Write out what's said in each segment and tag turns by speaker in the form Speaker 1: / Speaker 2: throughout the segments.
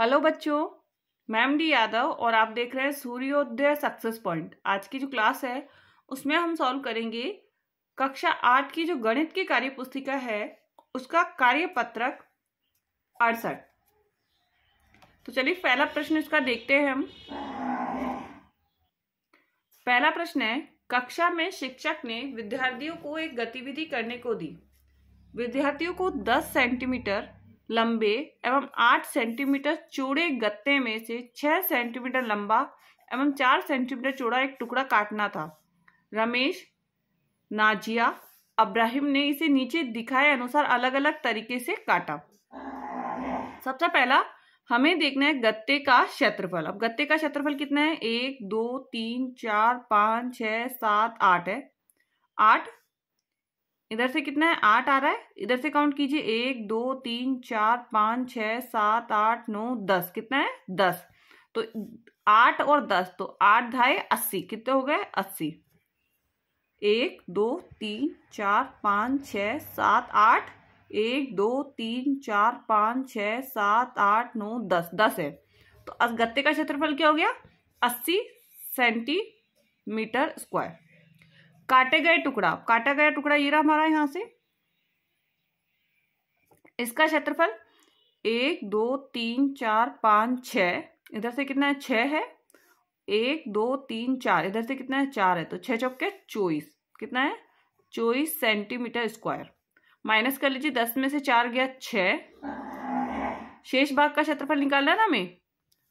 Speaker 1: hello बच्चों ma'am D Yadav और आप देख रहे हैं सूर्योदय सक्सेस पॉइंट आज की जो क्लास है उसमें हम सॉल्व करेंगे कक्षा आठ की जो गणित की कार्य पुस्तिका है उसका कार्य पत्रक अड़सठ तो चलिए पहला प्रश्न इसका देखते हैं हम पहला प्रश्न है कक्षा में शिक्षक ने विद्यार्थियों को एक गतिविधि करने को दी विद्यार्थियों को दस सेंटीमीटर लंबे एवं आठ सेंटीमीटर चौड़े गत्ते में से छः सेंटीमीटर लंबा एवं चार सेंटीमीटर चौड़ा एक टुकड़ा काटना था रमेश नाजिया अब्राहिम ने इसे नीचे दिखाए अनुसार अलग अलग तरीके से काटा सबसे पहला हमें देखना है गत्ते का क्षेत्रफल अब गत्ते का क्षेत्रफल कितना है एक दो तीन चार पाँच छ सात आठ है आठ इधर से कितना है आठ आ रहा है इधर से काउंट कीजिए एक दो तीन चार पाँच छः सात आठ नौ दस कितना है दस तो आठ और दस तो आठ ढाई अस्सी कितने हो गए अस्सी एक दो तीन चार पाँच छ सात आठ एक दो तीन चार पाँच छ सात आठ नौ दस दस है तो गत्ते का क्षेत्रफल क्या हो गया अस्सी सेंटीमीटर स्क्वायर काटे गए टुकड़ा काटा गया टुकड़ा ये रहा हमारा यहां से इसका क्षेत्रफल एक दो तीन चार पाँच छ इधर से कितना है छः है एक दो तीन चार इधर से कितना है चार है तो छः चौके चौबीस कितना है चौबीस सेंटीमीटर स्क्वायर माइनस कर लीजिए दस में से चार गया छ शेष भाग का क्षेत्रफल निकालना है ना हमें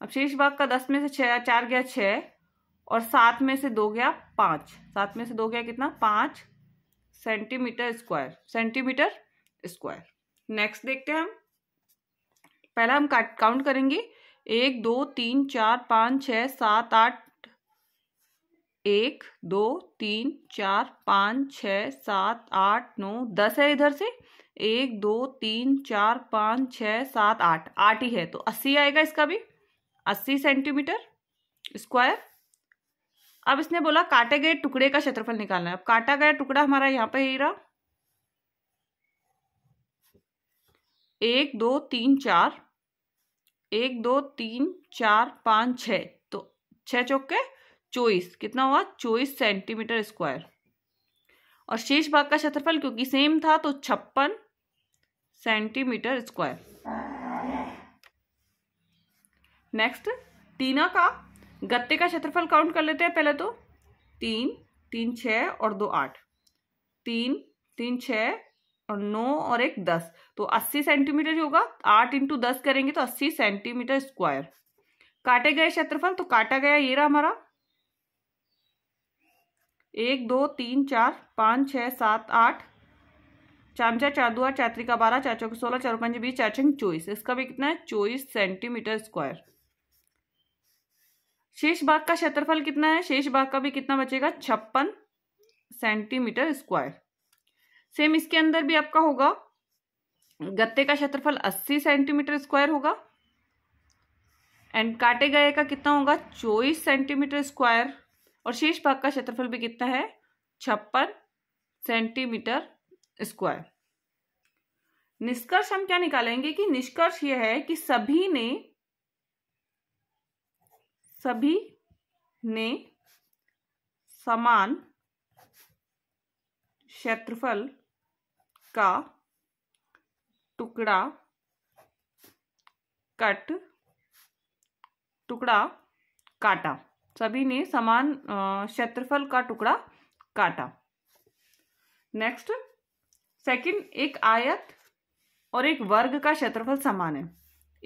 Speaker 1: अब शेष भाग का दस में से छ चार गया छः और सात में से दो गया पाँच सात में से दो गया कितना पाँच centimetre square centimetre square next देखते हैं हम पहला हम काउंट करेंगे एक दो तीन चार पाँच छः सात आठ एक दो तीन चार पाँच छ सात आठ नौ दस है इधर से एक दो तीन चार पाँच छ सात आठ आठ ही है तो अस्सी आएगा इसका भी अस्सी सेंटीमीटर स्क्वायर अब इसने बोला काटे गए टुकड़े का क्षेत्रफल निकालना है अब काटा गया टुकड़ा हमारा यहाँ पे ही रहा एक दो तीन चार एक दो तीन चार पाँच छ तो छः चौके चौबीस कितना हुआ चौबीस सेंटीमीटर स्क्वायर और शेष भाग का क्षेत्रफल क्योंकि सेम था तो छप्पन सेंटीमीटर स्क्वायर नेक्स्ट टीना का गत्ते का क्षेत्रफल काउंट कर लेते हैं पहले तो तीन तीन छ और दो आठ तीन तीन छ और नौ और एक दस तो अस्सी सेंटीमीटर जो होगा आठ इंटू दस करेंगे तो अस्सी सेंटीमीटर स्क्वायर काटे गए क्षेत्रफल तो काटा गया ये रहा हमारा एक दो तीन चार पाँच छ सात आठ चार चार दो आठ चार त्रिका बारह चार चौक सोलह चार पांच बीस चार छंग चौबीस इसका भी कितना है चौबीस सेंटीमीटर स्क्वायर शेष भाग का क्षेत्रफल कितना है शेष भाग का भी कितना बचेगा छप्पन सेंटीमीटर स्क्वायर सेम इसके अंदर भी आपका होगा गत्ते का क्षेत्रफल 80 सेंटीमीटर स्क्वायर होगा एंड काटे गए का कितना होगा चौबीस सेंटीमीटर स्क्वायर और शेष भाग का क्षेत्रफल भी कितना है छप्पन सेंटीमीटर स्क्वायर निष्कर्ष हम क्या निकालेंगे कि निष्कर्ष यह है कि सभी ने सभी ने समान क्षेत्रफल का टुकड़ा कट टुकड़ा काटा सभी ने समान क्षेत्रफल का टुकड़ा काटा नेक्स्ट सेकंड एक आयत और एक वर्ग का क्षेत्रफल समान है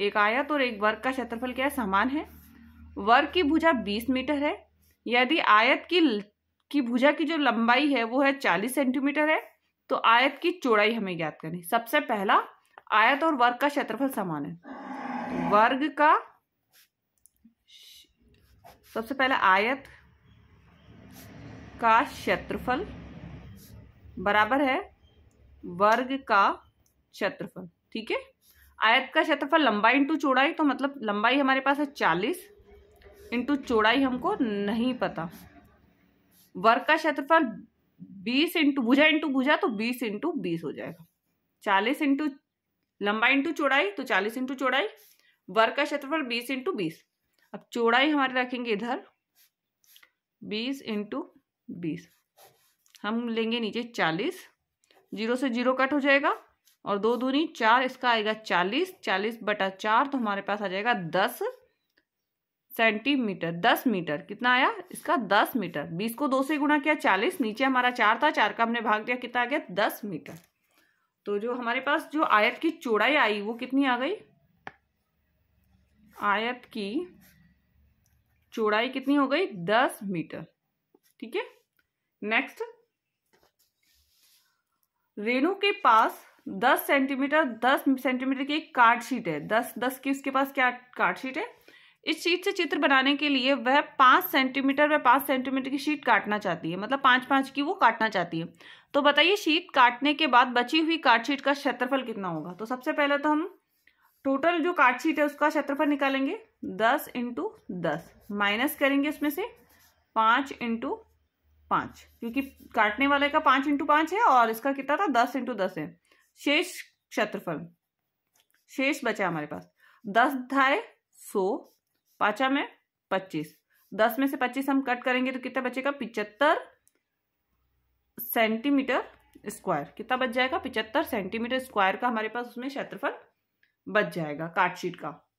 Speaker 1: एक आयत और एक वर्ग का क्षेत्रफल क्या है समान है वर्ग की भुजा बीस मीटर है यदि आयत की की भुजा की जो लंबाई है वो है चालीस सेंटीमीटर है तो आयत की चौड़ाई हमें ज्ञात करनी सबसे पहला आयत और वर्ग का क्षेत्रफल समान है वर्ग का सबसे पहले आयत का क्षेत्रफल बराबर है वर्ग का क्षेत्रफल ठीक है आयत का क्षेत्रफल लंबाई इंटू चौड़ाई तो मतलब लंबाई हमारे पास है चालीस इंटू चौड़ाई हमको नहीं पता वर्ग का क्षेत्रफल बीस इंटू भुजा इंटू भुजा तो बीस इंटू बीस हो जाएगा चालीस इंटू लंबाई इंटू चौड़ाई तो चालीस इंटू चौड़ाई वर्ग का क्षेत्रफल बीस इंटू बीस अब चौड़ाई हमारे रखेंगे इधर बीस इंटू बीस हम लेंगे नीचे चालीस जीरो से जीरो कट हो जाएगा और दो दूनी चार इसका आएगा चालीस चालीस बटा चार तो हमारे पास आ जाएगा दस सेंटीमीटर दस मीटर कितना आया इसका दस मीटर बीस को दो से गुणा किया चालीस नीचे हमारा चार था चार का हमने भाग दिया कितना आ गया दस मीटर तो जो हमारे पास जो आयत की चौड़ाई आई वो कितनी आ गई आयत की चौड़ाई कितनी हो गई दस मीटर ठीक है नेक्स्ट रेणु के पास दस सेंटीमीटर दस सेंटीमीटर की एक कार्डशीट है दस दस की उसके पास क्या कार्डशीट है इस शीट से चित्र बनाने के लिए वह पाँच सेंटीमीटर व पाँच सेंटीमीटर की शीट काटना चाहती है मतलब पाँच पाँच की वो काटना चाहती है तो बताइए शीट काटने के बाद बची हुई काटशीट का क्षेत्रफल कितना होगा तो सबसे पहले तो हम टोटल जो काटशीट है उसका क्षेत्रफल निकालेंगे दस इंटू दस माइनस करेंगे इसमें से पाँच इंटू पाँच क्योंकि काटने वाले का पाँच इंटू पाँच है और इसका कितना था दस इंटू दस है शेष क्षेत्रफल शेष बचा हमारे पास दस धाए सौ पांचा में पच्चीस दस में से पच्चीस हम कट करेंगे तो कितना बचेगा पिचहत्तर सेंटीमीटर स्क्वायर कितना बच जाएगा पिचहत्तर सेंटीमीटर स्क्वायर का हमारे पास उसमें क्षेत्रफल बच जाएगा कार्डशीट का